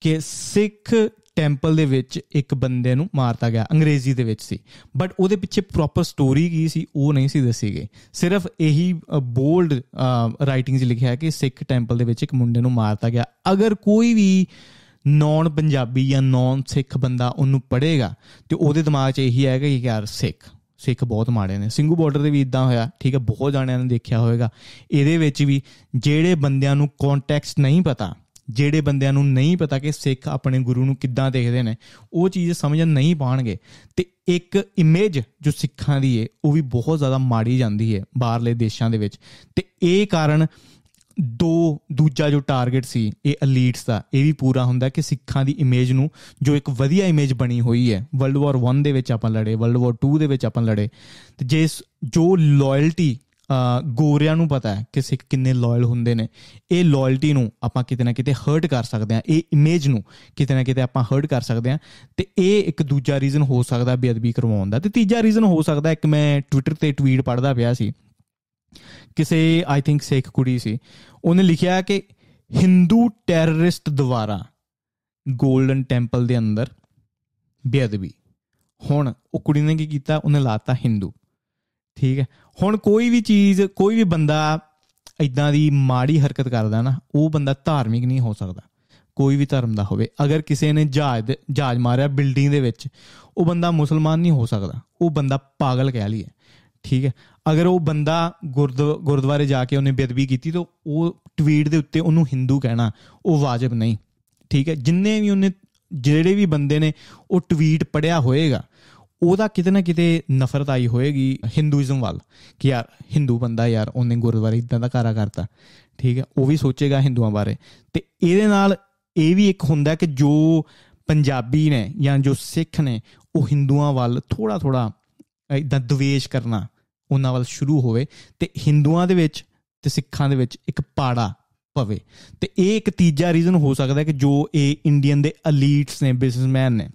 ਕਿ ਸਿੱਖ ਟੈਂਪਲ ਦੇ ਵਿੱਚ ਇੱਕ ਬੰਦੇ ਨੂੰ ਮਾਰਤਾ ਗਿਆ ਅੰਗਰੇਜ਼ੀ ਦੇ ਵਿੱਚ ਸੀ ਬਟ ਉਹਦੇ ਪਿੱਛੇ ਪ੍ਰੋਪਰ ਸਟੋਰੀ ਕੀ ਸੀ ਉਹ ਨਹੀਂ ਸੀ ਦੱਸੀ ਗਈ ਸਿਰਫ ਇਹੀ ਬੋਲਡ ਰਾਈਟਿੰਗ ਲਿਖਿਆ ਹੈ ਕਿ ਸਿੱਖ ਟੈਂਪਲ ਦੇ ਵਿੱਚ ਇੱਕ ਮੁੰਡੇ ਨੂੰ ਮਾਰਤਾ ਗਿਆ ਅਗਰ ਕੋਈ ਵੀ ਨੌਨ ਪੰਜਾਬੀ ਜਾਂ ਨੌਨ ਸਿੱਖ ਬੰਦਾ ਉਹਨੂੰ ਪੜੇਗਾ ਤੇ ਉਹਦੇ ਦਿਮਾਗ 'ਚ ਇਹੀ ਆਏਗਾ ਕਿ ਯਾਰ ਸਿੱਖ ਸਿੱਖ ਬਹੁਤ ਮਾੜੇ ਨੇ ਸਿੰਘੂ ਬਾਰਡਰ ਤੇ ਵੀ ਇਦਾਂ ਹੋਇਆ ਠੀਕ ਹੈ ਬਹੁਤ ਜਾਣਿਆਂ ਨੇ ਦੇਖਿਆ ਹੋਵੇਗਾ ਇਹਦੇ ਵਿੱਚ ਵੀ ਜਿਹੜੇ ਬੰਦਿਆਂ ਨੂੰ ਕੰਟੈਕਸਟ ਨਹੀਂ ਪਤਾ ਜਿਹੜੇ ਬੰਦਿਆਂ ਨੂੰ ਨਹੀਂ ਪਤਾ ਕਿ ਸਿੱਖ ਆਪਣੇ ਗੁਰੂ ਨੂੰ ਕਿੱਦਾਂ ਦੇਖਦੇ ਨੇ ਉਹ ਚੀਜ਼ ਸਮਝ ਨਹੀਂ ਪਾਣਗੇ ਤੇ ਇੱਕ ਇਮੇਜ ਜੋ ਸਿੱਖਾਂ ਦੀ ਏ ਉਹ ਵੀ ਬਹੁਤ ਜ਼ਿਆਦਾ ਮਾੜੀ ਜਾਂਦੀ ਏ ਬਾਹਰਲੇ ਦੇਸ਼ਾਂ ਦੇ ਵਿੱਚ ਤੇ ਇਹ ਕਾਰਨ ਦੋ ਦੂਜਾ ਜੋ ਟਾਰਗੇਟ ਸੀ ਇਹ 엘ੀਟਸ ਦਾ ਇਹ ਵੀ ਪੂਰਾ ਹੁੰਦਾ ਕਿ ਸਿੱਖਾਂ ਦੀ ਇਮੇਜ ਨੂੰ ਜੋ ਇੱਕ ਵਧੀਆ ਇਮੇਜ ਬਣੀ ਹੋਈ ਹੈ ਵਰਲਡ ਵਾਰ 1 ਦੇ ਵਿੱਚ ਆਪਾਂ ਲੜੇ ਵਰਲਡ ਵਾਰ 2 ਦੇ ਵਿੱਚ ਆਪਾਂ ਲੜੇ ਤੇ ਜੇ ਜੋ ਲਾਇਲਟੀ ਗੋਰਿਆਂ ਨੂੰ ਪਤਾ ਹੈ ਕਿ ਸਿੱਖ ਕਿੰਨੇ ਲਾਇਲ ਹੁੰਦੇ ਨੇ ਇਹ ਲਾਇਲਟੀ ਨੂੰ ਆਪਾਂ ਕਿਤੇ ਨਾ ਕਿਤੇ ਹਰਟ ਕਰ ਸਕਦੇ ਆ ਇਹ ਇਮੇਜ ਨੂੰ ਕਿਤੇ ਨਾ ਕਿਤੇ ਆਪਾਂ ਹਰਟ ਕਰ ਸਕਦੇ ਆ ਤੇ ਇਹ ਇੱਕ ਦੂਜਾ ਰੀਜ਼ਨ ਹੋ ਸਕਦਾ ਬੇਅਦਬੀ ਕਰਵਾਉਣ ਦਾ ਤੇ ਤੀਜਾ ਰੀਜ਼ਨ ਹੋ ਸਕਦਾ ਇੱਕ ਮੈਂ ਟਵਿੱਟਰ ਤੇ ਟਵੀਟ ਪੜਦਾ ਪਿਆ ਸੀ ਕਿਸੇ ਆਈ ਥਿੰਕ ਸਿੱਖ ਕੁੜੀ ਸੀ ਉਹਨੇ ਲਿਖਿਆ ਕਿ ਹਿੰਦੂ ਟੈਰਰਿਸਟ ਦੁਆਰਾ ਗੋਲਡਨ ਟੈਂਪਲ ਦੇ ਅੰਦਰ ਬੇਅਦਬੀ ਹੁਣ ਉਹ ਕੁੜੀ ਨੇ ਕੀ ਕੀਤਾ ਉਹਨੇ ਲਾਤਾ ਹਿੰਦੂ ਠੀਕ ਹੈ ਹੁਣ ਕੋਈ ਵੀ ਚੀਜ਼ ਕੋਈ ਵੀ ਬੰਦਾ ਇਦਾਂ ਦੀ ਮਾੜੀ ਹਰਕਤ ਕਰਦਾ ਨਾ ਉਹ ਬੰਦਾ ਧਾਰਮਿਕ ਨਹੀਂ ਹੋ ਸਕਦਾ ਕੋਈ ਵੀ ਧਰਮ ਦਾ ਹੋਵੇ ਅਗਰ ਕਿਸੇ ਨੇ ਜਹਾਜ਼ ਜਹਾਜ਼ ਮਾਰਿਆ ਬਿਲਡਿੰਗ ਦੇ ਵਿੱਚ ਉਹ ਬੰਦਾ ਮੁਸਲਮਾਨ ਨਹੀਂ ਹੋ ਸਕਦਾ ਉਹ ਬੰਦਾ ਪਾਗਲ ਕਹਿ ਲਈਏ ਠੀਕ ਹੈ ਅਗਰ ਉਹ ਬੰਦਾ ਗੁਰਦੁਆਰੇ ਜਾ ਕੇ ਉਹਨੇ ਬੇਦਬੀ ਕੀਤੀ ਤਾਂ ਉਹ ਟਵੀਟ ਦੇ ਉੱਤੇ ਉਹਨੂੰ ਹਿੰਦੂ ਕਹਿਣਾ ਉਹ ਵਾਜਬ ਨਹੀਂ ਠੀਕ ਹੈ ਜਿੰਨੇ ਵੀ ਉਹਨੇ ਜਿਹੜੇ ਵੀ ਬੰਦੇ ਨੇ ਉਹ ਟਵੀਟ ਪੜਿਆ ਹੋਏਗਾ ਉਹਦਾ ਕਿਤੇ ਨਾ ਕਿਤੇ ਨਫ਼ਰਤ ਆਈ ਹੋਏਗੀ ਹਿੰਦੂਇਜ਼ਮ ਵੱਲ ਕਿ ਯਾਰ ਹਿੰਦੂ ਬੰਦਾ ਯਾਰ ਉਹਨੇ ਗੁਰਦੁਆਰੇ ਇਦਾਂ ਦਾ ਕਾਰਾ ਕਰਤਾ ਠੀਕ ਹੈ ਉਹ ਵੀ ਸੋਚੇਗਾ ਹਿੰਦੂਆਂ ਬਾਰੇ ਤੇ ਇਹਦੇ ਨਾਲ ਇਹ ਵੀ ਇੱਕ ਹੁੰਦਾ ਕਿ ਜੋ ਪੰਜਾਬੀ ਨੇ ਜਾਂ ਜੋ ਸਿੱਖ ਨੇ ਉਹ ਹਿੰਦੂਆਂ ਵੱਲ ਥੋੜਾ ਥੋੜਾ ਇਦਾਂ ਦਵੇਸ਼ ਕਰਨਾ ਉਹਨਾਂ ਵੱਲ ਸ਼ੁਰੂ ਹੋਵੇ ਤੇ ਹਿੰਦੂਆਂ ਦੇ ਵਿੱਚ ਤੇ ਸਿੱਖਾਂ ਦੇ ਵਿੱਚ ਇੱਕ ਪਾੜਾ ਪਵੇ ਤੇ ਇਹ ਇੱਕ ਤੀਜਾ ਰੀਜ਼ਨ ਹੋ ਸਕਦਾ ਹੈ ਕਿ ਜੋ ਇਹ ਇੰਡੀਅਨ ਦੇ ਅਲੀਟਸ ਨੇ ਬਿਜ਼ਨਸਮੈਨ ਨੇ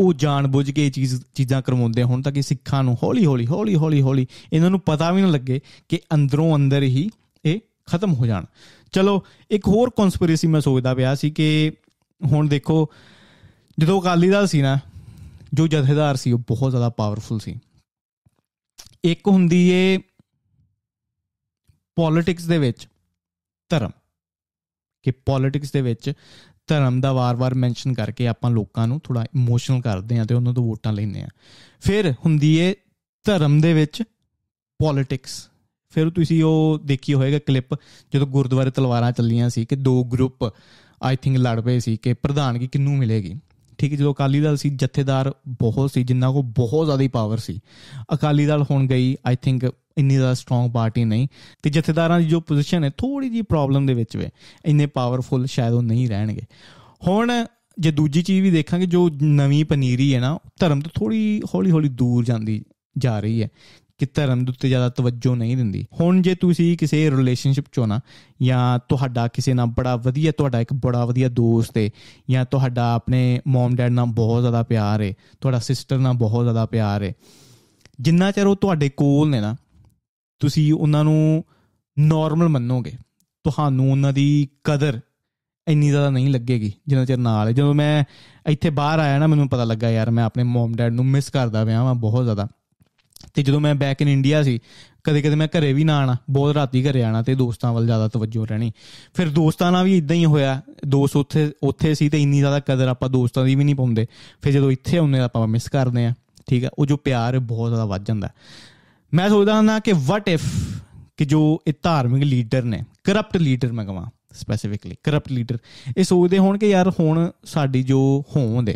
ਉਹ ਜਾਣਬੁੱਝ ਕੇ ਇਹ ਚੀਜ਼ ਚੀਜ਼ਾਂ ਕਰਵਾਉਂਦੇ ਹੁਣ ਤਾਂ ਕਿ ਸਿੱਖਾਂ ਨੂੰ ਹੌਲੀ ਹੌਲੀ ਹੌਲੀ ਹੌਲੀ ਹੌਲੀ ਇਹਨਾਂ ਨੂੰ ਪਤਾ ਵੀ ਨਾ ਲੱਗੇ ਕਿ ਅੰਦਰੋਂ ਅੰਦਰ ਹੀ ਇਹ ਖਤਮ ਹੋ ਜਾਣ ਚਲੋ ਇੱਕ ਹੋਰ ਕਨਸਪੀਰੇਸੀ ਮੈਂ ਸੋਚਦਾ ਪਿਆ ਸੀ ਕਿ ਹੁਣ ਦੇਖੋ ਜਦੋਂ ਅਕਾਲੀ ਦਲ ਸੀ ਨਾ ਜੋ ਜਥੇਦਾਰ ਸੀ ਉਹ ਬਹੁਤ ਜ਼ਿਆਦਾ ਪਾਵਰਫੁਲ ਸੀ ਇੱਕ ਹੁੰਦੀ ਏ ਪੋਲਿਟਿਕਸ ਦੇ ਵਿੱਚ ਧਰਮ ਕਿ ਪੋਲਿਟਿਕਸ ਦੇ ਵਿੱਚ ਧਰਮ ਦਾ ਵਾਰ-ਵਾਰ ਮੈਂਸ਼ਨ ਕਰਕੇ ਆਪਾਂ ਲੋਕਾਂ ਨੂੰ ਥੋੜਾ ਇਮੋਸ਼ਨਲ ਕਰਦੇ ਆ ਤੇ ਉਹਨਾਂ ਤੋਂ ਵੋਟਾਂ ਲੈਂਦੇ ਆ ਫਿਰ ਹੁੰਦੀ ਏ ਧਰਮ ਦੇ ਵਿੱਚ ਪੋਲਿਟਿਕਸ ਫਿਰ ਤੁਸੀਂ ਉਹ ਦੇਖੀ ਹੋਏਗਾ ਕਲਿੱਪ ਜਦੋਂ ਗੁਰਦੁਆਰੇ ਤਲਵਾਰਾਂ ਚੱਲੀਆਂ ਸੀ ਕਿ ਦੋ ਗਰੁੱਪ ਆਈ ਥਿੰਕ ਲੜ ਪਏ ਸੀ ਕਿ ਪ੍ਰਧਾਨਗੀ ਕਿੰਨੂੰ ਮਿਲੇਗੀ ਠੀਕ ਹੈ ਜਦੋਂ ਅਕਾਲੀ ਦਲ ਸੀ ਜਥੇਦਾਰ ਬਹੁਤ ਸੀ ਜਿੰਨਾ ਕੋ ਬਹੁਤ ਜ਼ਿਆਦਾ ਪਾਵਰ ਸੀ ਅਕਾਲੀ ਦਲ ਹੁਣ ਗਈ ਆਈ ਥਿੰਕ ਇੰਨੀ ਦਾ ਸਟਰੋਂਗ ਪਾਰਟੀ ਨਹੀਂ ਤੇ ਜਥੇਦਾਰਾਂ ਦੀ ਜੋ ਪੋਜੀਸ਼ਨ ਹੈ ਥੋੜੀ ਜੀ ਪ੍ਰੋਬਲਮ ਦੇ ਵਿੱਚ ਵੇ ਇੰਨੇ ਪਾਵਰਫੁਲ ਸ਼ਾਇਦ ਉਹ ਨਹੀਂ ਰਹਿਣਗੇ ਹੁਣ ਜੇ ਦੂਜੀ ਚੀਜ਼ ਵੀ ਦੇਖਾਂਗੇ ਜੋ ਨਵੀਂ ਪਨੀਰੀ ਹੈ ਨਾ ਧਰਮ ਤੋਂ ਥੋੜੀ ਹੌਲੀ ਹੌਲੀ ਦੂਰ ਜਾਂਦੀ ਜਾ ਰਹੀ ਹੈ ਕਿ ਧਰਮ ਦੇ ਉੱਤੇ ਜ਼ਿਆਦਾ ਤਵੱਜੋ ਨਹੀਂ ਦਿੰਦੀ ਹੁਣ ਜੇ ਤੁਸੀਂ ਕਿਸੇ ਰਿਲੇਸ਼ਨਸ਼ਿਪ ਚੋਂ ਨਾ ਜਾਂ ਤੁਹਾਡਾ ਕਿਸੇ ਨਾਲ ਬੜਾ ਵਧੀਆ ਤੁਹਾਡਾ ਇੱਕ ਬੜਾ ਵਧੀਆ ਦੋਸਤ ਹੈ ਜਾਂ ਤੁਹਾਡਾ ਆਪਣੇ ਮਮ ਡੈਡ ਨਾਲ ਬਹੁਤ ਜ਼ਿਆਦਾ ਪਿਆਰ ਹੈ ਤੁਹਾਡਾ ਸਿਸਟਰ ਨਾਲ ਬਹੁਤ ਜ਼ਿਆਦਾ ਪਿਆਰ ਹੈ ਜਿੰਨਾ ਚਿਰ ਉਹ ਤੁਹਾਡੇ ਕੋਲ ਨੇ ਨਾ ਤੁਸੀਂ ਉਹਨਾਂ ਨੂੰ ਨਾਰਮਲ ਮੰਨੋਗੇ ਤੁਹਾਨੂੰ ਉਹਨਾਂ ਦੀ ਕਦਰ ਇੰਨੀ ਜ਼ਿਆਦਾ ਨਹੀਂ ਲੱਗੇਗੀ ਜਿੰਨਾ ਚਿਰ ਨਾਲ ਜਦੋਂ ਮੈਂ ਇੱਥੇ ਬਾਹਰ ਆਇਆ ਨਾ ਮੈਨੂੰ ਪਤਾ ਲੱਗਾ ਯਾਰ ਮੈਂ ਆਪਣੇ ਮਮ ਡੈਡ ਨੂੰ ਮਿਸ ਕਰਦਾ ਪਿਆ ਹਾਂ ਬਹੁਤ ਜ਼ਿਆਦਾ ਤੇ ਜਦੋਂ ਮੈਂ ਬੈਕ ਇਨ ਇੰਡੀਆ ਸੀ ਕਦੇ ਕਦੇ ਮੈਂ ਘਰੇ ਵੀ ਨਾ ਆਣਾ ਬਹੁਤ ਰਾਤੀ ਘਰੇ ਆਣਾ ਤੇ ਦੋਸਤਾਂ ਵੱਲ ਜ਼ਿਆਦਾ ਤਵੱਜੋ ਰਹਿਣੀ ਫਿਰ ਦੋਸਤਾਂ ਨਾਲ ਵੀ ਇਦਾਂ ਹੀ ਹੋਇਆ ਦੋਸਤ ਉੱਥੇ ਉੱਥੇ ਸੀ ਤੇ ਇੰਨੀ ਜ਼ਿਆਦਾ ਕਦਰ ਆਪਾਂ ਦੋਸਤਾਂ ਦੀ ਵੀ ਨਹੀਂ ਪਾਉਂਦੇ ਫਿਰ ਜਦੋਂ ਇੱਥੇ ਆਉਂਦੇ ਆਪਾਂ ਮਿਸ ਕਰਦੇ ਆ ਠੀਕ ਆ ਉਹ ਜੋ ਪਿਆਰ ਬਹੁਤ ਜ਼ਿਆਦਾ ਵੱਧ ਜਾਂਦਾ ਮੈਂ ਸੋਚਦਾ ਹਾਂ ਕਿ ਵਾਟ ਇਫ ਕਿ ਜੋ ਇਹ ਧਾਰਮਿਕ ਲੀਡਰ ਨੇ ਕਰਪਟ ਲੀਡਰ ਮੈਂ ਕਹਾਂ ਸਪੈਸੀਫਿਕਲੀ ਕਰਪਟ ਲੀਡਰ ਇਹ ਸੋਚਦੇ ਹੋਣ ਕਿ ਯਾਰ ਹੁਣ ਸਾਡੀ ਜੋ ਹੋਂਦ ਹੈ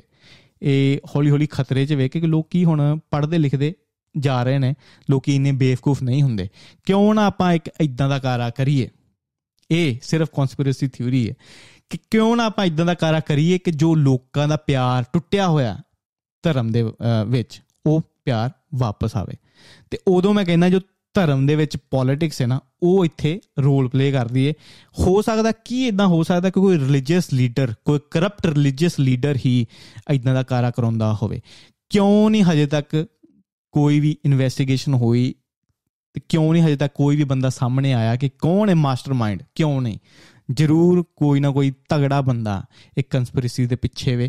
ਇਹ ਹੌਲੀ ਹੌਲੀ ਖਤਰੇ 'ਚ ਵੇਖ ਕੇ ਕਿ ਲੋਕ ਕੀ ਹੁਣ ਪੜਦੇ ਲਿਖਦੇ ਜਾ ਰਹੇ ਨੇ ਲੋਕੀ ਇੰਨੇ ਬੇਵਕੂਫ ਨਹੀਂ ਹੁੰਦੇ ਕਿਉਂ ਨਾ ਆਪਾਂ ਇੱਕ ਇਦਾਂ ਦਾ ਕਾਰਾ ਕਰੀਏ ਇਹ ਸਿਰਫ ਕਨਸਪੀਰੇਸੀ ਥਿਊਰੀ ਹੈ ਕਿ ਕਿਉਂ ਨਾ ਆਪਾਂ ਇਦਾਂ ਦਾ ਕਾਰਾ ਕਰੀਏ ਕਿ ਜੋ ਲੋਕਾਂ ਦਾ ਪਿਆਰ ਟੁੱਟਿਆ ਹੋਇਆ ਧਰਮ ਦੇ ਵਿੱਚ ਉਹ ਪਿਆਰ ਵਾਪਸ ਆਵੇ ਤੇ ਉਦੋਂ ਮੈਂ ਕਹਿੰਦਾ ਜੋ ਧਰਮ ਦੇ ਵਿੱਚ ਪੋਲਿਟਿਕਸ ਹੈ ਨਾ ਉਹ ਇੱਥੇ ਰੋਲ ਪਲੇ ਕਰਦੀ ਏ ਹੋ ਸਕਦਾ ਕੀ ਇਦਾਂ ਹੋ ਸਕਦਾ ਕਿ ਕੋਈ ਰਿਲੀਜੀਅਸ ਲੀਡਰ ਕੋਈ ਕਰਪਟ ਰਿਲੀਜੀਅਸ ਲੀਡਰ ਹੀ ਇਦਾਂ ਦਾ ਕਾਰਾ ਕਰਾਉਂਦਾ ਹੋਵੇ ਕਿਉਂ ਨਹੀਂ ਹਜੇ ਤੱਕ ਕੋਈ ਵੀ ਇਨਵੈਸਟੀਗੇਸ਼ਨ ਹੋਈ ਤੇ ਕਿਉਂ ਨਹੀਂ ਹਜੇ ਤੱਕ ਕੋਈ ਵੀ ਬੰਦਾ ਸਾਹਮਣੇ ਆਇਆ ਕਿ ਕੌਣ ਹੈ ਮਾਸਟਰਮਾਈਂਡ ਕਿਉਂ ਨਹੀਂ ਜ਼ਰੂਰ ਕੋਈ ਨਾ ਕੋਈ ਤਗੜਾ ਬੰਦਾ ਇੱਕ ਕਨਸਪੀਰੇਸੀ ਦੇ ਪਿੱਛੇ ਵੇ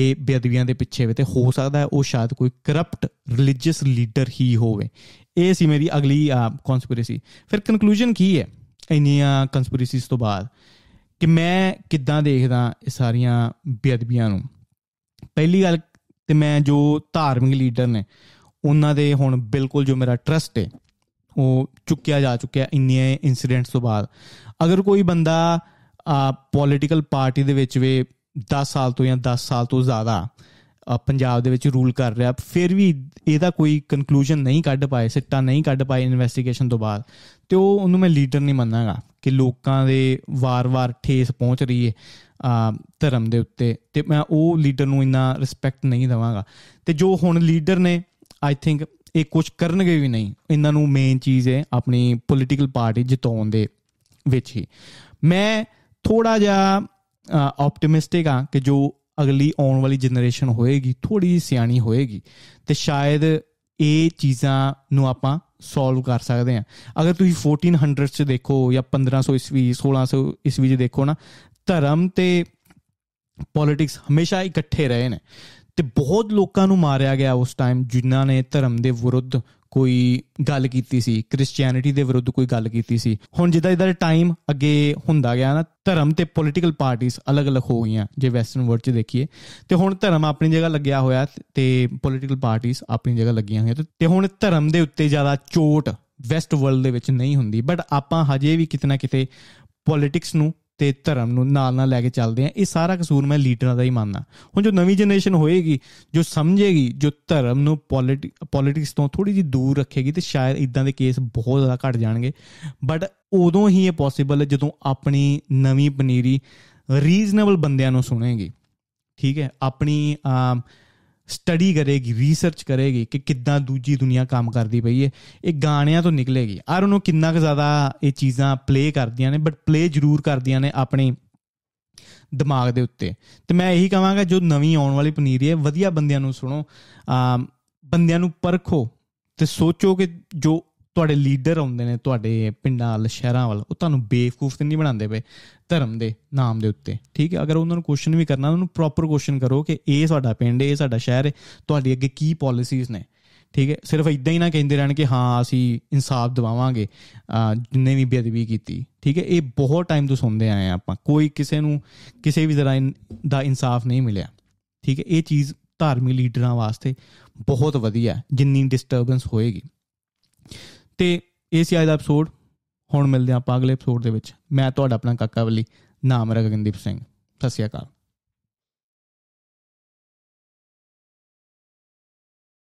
ਇਹ ਬੇਅਦਬੀਆਂ ਦੇ ਪਿੱਛੇ ਵੇ ਤੇ ਹੋ ਸਕਦਾ ਹੈ ਉਹ ਸ਼ਾਇਦ ਕੋਈ ਕਰਪਟ ਰਿਲੀਜੀਅਸ ਲੀਡਰ ਹੀ ਹੋਵੇ ਇਹ ਸੀ ਮੇਰੀ ਅਗਲੀ ਕਨਸਪੀਰੇਸੀ ਫਿਰ ਕਨਕਲੂਜਨ ਕੀ ਹੈ ਇੰਨੀਆਂ ਕਨਸਪੀਰੇਸੀਜ਼ ਤੋਂ ਬਾਅਦ ਕਿ ਮੈਂ ਕਿੱਦਾਂ ਦੇਖਦਾ ਇਹ ਸਾਰੀਆਂ ਬੇਅਦਬੀਆਂ ਨੂੰ ਪਹਿਲੀ ਗੱਲ ਤੇ ਮੈਂ ਜੋ ਧਾਰਮਿਕ ਲੀਡਰ ਨੇ ਉਹਨਾਂ ਦੇ ਹੁਣ ਬਿਲਕੁਲ ਜੋ ਮੇਰਾ ਟਰਸਟ ਹੈ ਉਹ ਚੁੱਕਿਆ ਜਾ ਚੁੱਕਿਆ ਇੰਨੇ ਇਨਸੀਡੈਂਟਸ ਤੋਂ ਬਾਅਦ ਅਗਰ ਕੋਈ ਬੰਦਾ ਪੋਲਿਟੀਕਲ ਪਾਰਟੀ ਦੇ ਵਿੱਚ ਵੀ 10 ਸਾਲ ਤੋਂ ਜਾਂ 10 ਸਾਲ ਤੋਂ ਜ਼ਿਆਦਾ ਪੰਜਾਬ ਦੇ ਵਿੱਚ ਰੂਲ ਕਰ ਰਿਹਾ ਫਿਰ ਵੀ ਇਹਦਾ ਕੋਈ ਕਨਕਲੂਜਨ ਨਹੀਂ ਕੱਢ ਪਾਏ ਸਿੱਟਾ ਨਹੀਂ ਕੱਢ ਪਾਏ ਇਨਵੈਸਟੀਗੇਸ਼ਨ ਤੋਂ ਬਾਅਦ ਤੇ ਉਹ ਉਹਨੂੰ ਮੈਂ ਲੀਡਰ ਨਹੀਂ ਮੰਨਾਂਗਾ ਕਿ ਲੋਕਾਂ ਦੇ ਵਾਰ-ਵਾਰ ਠੇਸ ਪਹੁੰਚ ਰਹੀ ਹੈ ਧਰਮ ਦੇ ਉੱਤੇ ਤੇ ਮੈਂ ਉਹ ਲੀਡਰ ਨੂੰ ਇੰਨਾ ਰਿਸਪੈਕਟ ਨਹੀਂ ਦਵਾਂਗਾ ਤੇ ਜੋ ਹੁਣ ਲੀਡਰ ਨੇ ਆਈ ਥਿੰਕ ਇਹ ਕੁਝ ਕਰਨਗੇ ਵੀ ਨਹੀਂ ਇਹਨਾਂ ਨੂੰ ਮੇਨ ਚੀਜ਼ ਹੈ ਆਪਣੀ ਪੋਲੀਟੀਕਲ ਪਾਰਟੀ ਜਿਤਾਉਣ ਦੇ ਵਿੱਚ ਹੀ ਮੈਂ ਥੋੜਾ ਜਿਹਾ ਆਪਟੀਮਿਸਟਿਕ ਆ ਕਿ ਜੋ ਅਗਲੀ ਆਉਣ ਵਾਲੀ ਜਨਰੇਸ਼ਨ ਹੋਏਗੀ ਥੋੜੀ ਸਿਆਣੀ ਹੋਏਗੀ ਤੇ ਸ਼ਾਇਦ ਇਹ ਚੀਜ਼ਾਂ ਨੂੰ ਆਪਾਂ ਸੋਲਵ ਕਰ ਸਕਦੇ ਆ ਅਗਰ ਤੁਸੀਂ 1400 ਚ ਦੇਖੋ ਜਾਂ 1500 ਇਸਵੀ 1600 ਇਸਵੀ ਚ ਦੇਖੋ ਨਾ ਧਰਮ ਤੇ ਪੋਲਿਟਿਕਸ ਹਮੇਸ਼ਾ ਇਕੱਠੇ ਰਹੇ ਨੇ ਤੇ ਬਹੁਤ ਲੋਕਾਂ ਨੂੰ ਮਾਰਿਆ ਗਿਆ ਉਸ ਟਾਈਮ ਜਿਨ੍ਹਾਂ ਨੇ ਧਰਮ ਦੇ ਵਿਰੁੱਧ ਕੋਈ ਗੱਲ ਕੀਤੀ ਸੀ ਕ੍ਰਿਸਚੀਅਨਿਟੀ ਦੇ ਵਿਰੁੱਧ ਕੋਈ ਗੱਲ ਕੀਤੀ ਸੀ ਹੁਣ ਜਿੱਦਾਂ ਜਿੱਦਾਂ ਟਾਈਮ ਅੱਗੇ ਹੁੰਦਾ ਗਿਆ ਨਾ ਧਰਮ ਤੇ ਪੋਲੀਟੀਕਲ ਪਾਰਟੀਆਂ ਅਲੱਗ-ਅਲੱਗ ਹੋ ਗਈਆਂ ਜੇ ਵੈਸਟਰਨ ਵਰਲਡ 'ਚ ਦੇਖੀਏ ਤੇ ਹੁਣ ਧਰਮ ਆਪਣੀ ਜਗ੍ਹਾ ਲੱਗਿਆ ਹੋਇਆ ਤੇ ਪੋਲੀਟੀਕਲ ਪਾਰਟੀਆਂ ਆਪਣੀ ਜਗ੍ਹਾ ਲੱਗੀਆਂ ਹੋਈਆਂ ਤੇ ਹੁਣ ਧਰਮ ਦੇ ਉੱਤੇ ਜ਼ਿਆਦਾ ਚੋਟ ਵੈਸਟ ਵਰਲਡ ਦੇ ਵਿੱਚ ਨਹੀਂ ਹੁੰਦੀ ਬਟ ਆਪਾਂ ਹਜੇ ਵੀ ਕਿਤਨਾ ਕਿਤੇ ਪੋਲਿਟਿਕਸ ਨੂੰ ਤੇ ਧਰਮ ਨੂੰ ਨਾਲ ਨਾਲ ਲੈ ਕੇ ਚੱਲਦੇ ਆ ਇਹ ਸਾਰਾ ਕਸੂਰ ਮੈਂ ਲੀਡਰਾਂ ਦਾ ਹੀ ਮੰਨਦਾ ਹੁਣ ਜੋ ਨਵੀਂ ਜਨਰੇਸ਼ਨ ਹੋਏਗੀ ਜੋ ਸਮਝੇਗੀ ਜੋ ਧਰਮ ਨੂੰ ਪੋਲਿਟਿਕਸ ਤੋਂ ਥੋੜੀ ਜੀ ਦੂਰ ਰੱਖੇਗੀ ਤੇ ਸ਼ਾਇਦ ਇਦਾਂ ਦੇ ਕੇਸ ਬਹੁਤ ਜ਼ਿਆਦਾ ਘਟ ਜਾਣਗੇ ਬਟ ਉਦੋਂ ਹੀ ਇਹ ਪੋਸੀਬਲ ਹੈ ਜਦੋਂ ਆਪਣੀ ਨਵੀਂ ਪਨੀਰੀ ਰੀਜ਼ਨੇਬਲ ਬੰਦਿਆਂ ਨੂੰ ਸੁਣੇਗੀ ਠੀਕ ਹੈ ਆਪਣੀ ਸਟੱਡੀ ਕਰੇਗੀ ਰਿਸਰਚ ਕਰੇਗੀ ਕਿ ਕਿੱਦਾਂ ਦੂਜੀ ਦੁਨੀਆ ਕੰਮ ਕਰਦੀ ਪਈ ਹੈ ਇਹ ਗਾਣਿਆਂ ਤੋਂ ਨਿਕਲੇਗੀ ਆਰ ਉਹਨੂੰ ਕਿੰਨਾ ਕੁ ਜ਼ਿਆਦਾ ਇਹ ਚੀਜ਼ਾਂ ਪਲੇ ਕਰਦੀਆਂ ਨੇ ਬਟ ਪਲੇ ਜ਼ਰੂਰ ਕਰਦੀਆਂ ਨੇ ਆਪਣੇ ਦਿਮਾਗ ਦੇ ਉੱਤੇ ਤੇ ਮੈਂ ਇਹੀ ਕਹਾਂਗਾ ਜੋ ਨਵੀਂ ਆਉਣ ਵਾਲੀ ਪਨੀਰੀ ਹੈ ਵਧੀਆ ਬੰਦਿਆਂ ਨੂੰ ਸੁਣੋ ਆ ਬੰਦਿਆਂ ਨੂੰ ਪਰਖੋ ਤੇ ਸੋਚੋ ਕਿ ਜੋ ਤੁਹਾਡੇ ਲੀਡਰ ਆਉਂਦੇ ਨੇ ਤੁਹਾਡੇ ਪਿੰਡਾਂ ਵੱਲ ਸ਼ਹਿਰਾਂ ਵਾਲ ਉਹ ਤੁਹਾਨੂੰ ਬੇਵਕੂਫ ਤੇ ਨਹੀਂ ਬਣਾਉਂਦੇ ਪਏ ਧਰਮ ਦੇ ਨਾਮ ਦੇ ਉੱਤੇ ਠੀਕ ਹੈ ਅਗਰ ਉਹਨਾਂ ਨੂੰ ਕੁਐਸਚਨ ਵੀ ਕਰਨਾ ਉਹਨਾਂ ਨੂੰ ਪ੍ਰੋਪਰ ਕੁਐਸਚਨ ਕਰੋ ਕਿ ਇਹ ਸਾਡਾ ਪਿੰਡ ਹੈ ਇਹ ਸਾਡਾ ਸ਼ਹਿਰ ਹੈ ਤੁਹਾਡੀ ਅੱਗੇ ਕੀ ਪਾਲਿਸੀਜ਼ ਨੇ ਠੀਕ ਹੈ ਸਿਰਫ ਇਦਾਂ ਹੀ ਨਾ ਕਹਿੰਦੇ ਰਹਿਣ ਕਿ ਹਾਂ ਅਸੀਂ ਇਨਸਾਫ ਦਿਵਾਵਾਂਗੇ ਜਿੰਨੇ ਵੀ ਬੇਅਦਬੀ ਕੀਤੀ ਠੀਕ ਹੈ ਇਹ ਬਹੁਤ ਟਾਈਮ ਤੋਂ ਸੁਣਦੇ ਆਏ ਆ ਆਪਾਂ ਕੋਈ ਕਿਸੇ ਨੂੰ ਕਿਸੇ ਵੀ ਜ਼ਰਾ ਦਾ ਇਨਸਾਫ ਨਹੀਂ ਮਿਲਿਆ ਠੀਕ ਹੈ ਇਹ ਚੀਜ਼ ਧਾਰਮਿਕ ਲੀਡਰਾਂ ਵਾਸਤੇ ਬਹੁਤ ਵਧੀਆ ਜਿੰਨੀ ਡਿਸਟਰਬੈਂਸ ਹੋਏਗੀ ਤੇ ਇਹ ਸੀ ਅੱਜ ਦਾ ਐਪੀਸੋਡ ਹੁਣ ਮਿਲਦੇ ਆਪਾਂ ਅਗਲੇ ਐਪੀਸੋਡ ਦੇ ਵਿੱਚ ਮੈਂ ਤੁਹਾਡਾ ਆਪਣਾ ਕਾਕਾ ਵਲੀ ਨਾਮ ਰਗਨਦੀਪ ਸਿੰਘ ਸਤਿ ਸ਼੍ਰੀ ਅਕਾਲ